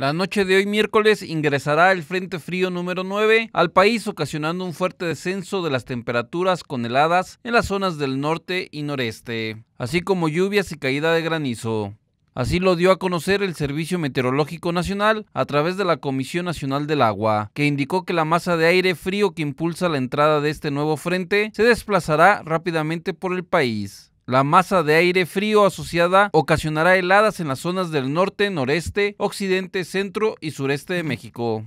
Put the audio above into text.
La noche de hoy miércoles ingresará el Frente Frío número 9 al país ocasionando un fuerte descenso de las temperaturas con heladas en las zonas del norte y noreste, así como lluvias y caída de granizo. Así lo dio a conocer el Servicio Meteorológico Nacional a través de la Comisión Nacional del Agua, que indicó que la masa de aire frío que impulsa la entrada de este nuevo frente se desplazará rápidamente por el país. La masa de aire frío asociada ocasionará heladas en las zonas del norte, noreste, occidente, centro y sureste de México.